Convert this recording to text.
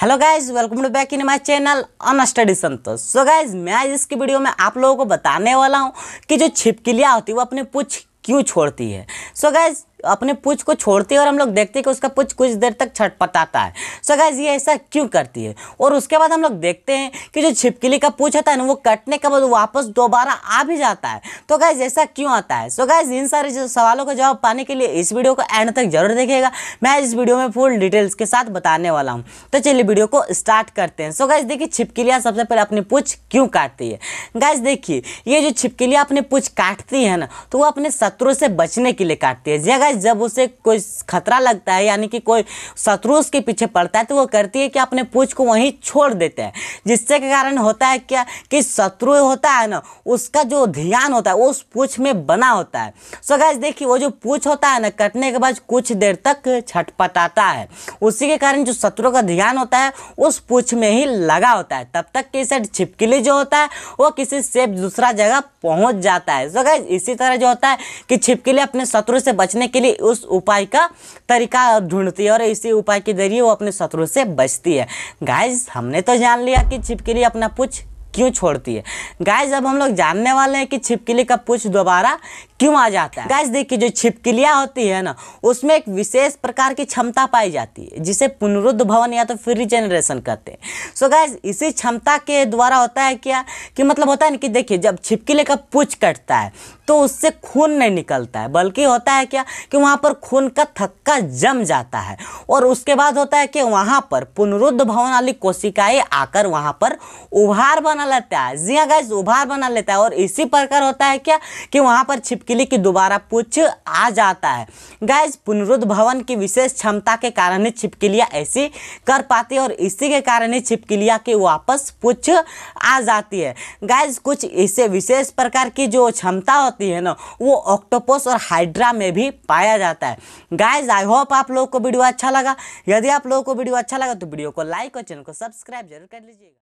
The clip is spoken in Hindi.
hello guys welcome to back in my channel अनस्टडी स्टडी संतोष सो गाइज मैं आज इसकी वीडियो में आप लोगों को बताने वाला हूँ कि जो छिपकलियाँ होती है वो अपने पूछ क्यों छोड़ती है सो so गाइज अपने पूछ को छोड़ती है और हम लोग देखते हैं कि उसका पूछ कुछ देर तक छटपटाता है सो so गाइज ये ऐसा क्यों करती है और उसके बाद हम लोग देखते हैं कि जो छिपकली का पूछ होता है ना वो कटने के बाद वापस दोबारा आ भी जाता है तो गाइज ऐसा क्यों आता है सो so गाइज इन सारे सवालों का जवाब पाने के लिए इस वीडियो को एंड तक जरूर देखिएगा मैं इस वीडियो में फुल डिटेल्स के साथ बताने वाला हूँ तो चलिए वीडियो को स्टार्ट करते हैं सो गाइज देखिए छिपकलियाँ सबसे पहले अपनी पूछ क्यों काटती है गाइज देखिए ये जो छिपकलियाँ अपनी पूछ काटती है ना तो वो अपने शत्रु से बचने के लिए काटती है गाइस जब उसे कोई खतरा लगता है यानी कि कोई शत्रु उसके पीछे पड़ता है तो वो करती है कि अपने पूछ को वहीं छोड़ देते हैं जिससे के कारण होता है क्या कि शत्रु होता है ना उसका जो ध्यान होता है वो उस पूछ में बना होता है सो गाइस देखिए वो जो पूछ होता है ना कटने के बाद कुछ देर तक छटपटाता है उसी के कारण जो शत्रु का ध्यान होता है उस पूछ में ही लगा होता है तब तक कि सर छिपकली जो होता है वो किसी से दूसरा जगह पहुंच जाता है सो so गाइस इसी तरह जो होता है कि छिपकली अपने शत्रु से बचने के के लिए उस उपाय का तरीका ढूंढती है और इसी उपाय के जरिए वो अपने शत्रु से बचती है गाइज हमने तो जान लिया कि छिपकली अपना पूछ क्यों छोड़ती है गाइस अब हम लोग जानने वाले हैं कि छिपकली का पूछ दोबारा क्यों आ जाता है गाइस देखिए जो छिपकलियाँ होती है ना उसमें एक विशेष प्रकार की क्षमता पाई जाती है जिसे पुनरुद्ध भवन या तो फिर रिजेनरेशन कहते हैं सो गाइस इसी क्षमता के द्वारा होता है क्या कि मतलब होता है ना कि देखिए जब छिपकली का पूछ कटता है तो उससे खून नहीं निकलता है बल्कि होता है क्या कि वहाँ पर खून का थक्का जम जाता है और उसके बाद होता है कि वहाँ पर पुनरुद्ध भवन वाली कोशिकाएँ आकर वहाँ पर उभार बना लेता है जी हाँ गैस उभार बना लेता है और इसी प्रकार होता है क्या कि वहाँ पर छिपकली की दोबारा पूछ आ जाता है गैस पुनरुद्भवन की विशेष क्षमता के कारण ही छिपकलियाँ ऐसी कर पाती है और इसी के कारण ही छिपकलियाँ की वापस पूछ आ जाती है गैस कुछ इसे विशेष प्रकार की जो क्षमता होती है ना वो ऑक्टोपोस और हाइड्रा में भी पाया जाता है गाइज आई होप आप लोगों को वीडियो अच्छा लगा यदि आप लोगों को वीडियो अच्छा लगा तो वीडियो को लाइक और चैनल को सब्सक्राइब जरूर कर लीजिएगा